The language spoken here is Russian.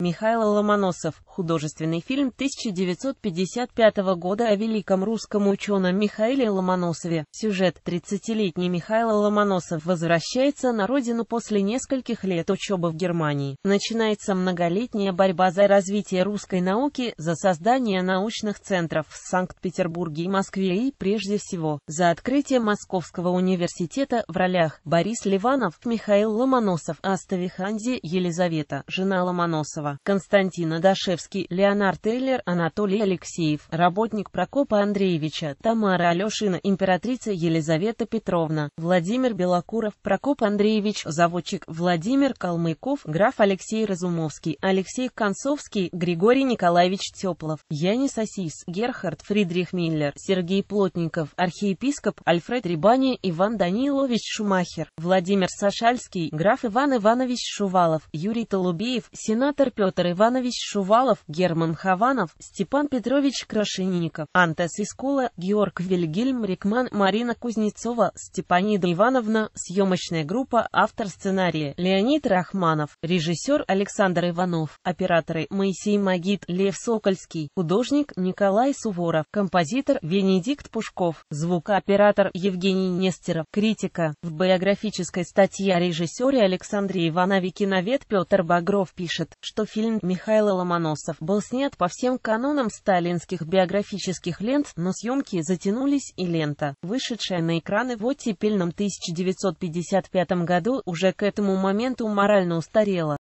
Михаил Ломоносов. Художественный фильм 1955 года о великом русском ученом Михаиле Ломоносове. Сюжет. 30-летний Михаил Ломоносов возвращается на родину после нескольких лет учебы в Германии. Начинается многолетняя борьба за развитие русской науки, за создание научных центров в Санкт-Петербурге и Москве и, прежде всего, за открытие Московского университета в ролях Борис Ливанов, Михаил Ломоносов, Аста Виханди, Елизавета, жена Ломоносова. Ефремова, Константин Адашевский, Леонард Эйлер, Анатолий Алексеев, работник Прокопа Андреевича, Тамара Алешина, императрица Елизавета Петровна, Владимир Белокуров, Прокоп Андреевич, заводчик Владимир Калмыков, граф Алексей Разумовский, Алексей Концовский, Григорий Николаевич Теплов, Янис Асис, Герхард Фридрих Миллер, Сергей Плотников, архиепископ Альфред Рибани, Иван Данилович Шумахер, Владимир Сашальский, граф Иван Иванович Шувалов, Юрий Толубеев, сенатор Петр Иванович Шувалов, Герман Хованов, Степан Петрович Крашенников, Антес Искула, Георг Вильгельм Рикман, Марина Кузнецова, Степанида Ивановна, съемочная группа, автор сценария Леонид Рахманов, режиссер Александр Иванов, операторы Моисей Магит, Лев Сокольский, художник Николай Суворов, композитор Венедикт Пушков, звукооператор Евгений Нестеров, критика. В биографической статье о режиссере Александре Иванове киновед Петр Багров пишет, что фильм Михаила Ломоносов был снят по всем канонам сталинских биографических лент, но съемки затянулись, и лента, вышедшая на экраны в оттепельном 1955 году, уже к этому моменту морально устарела.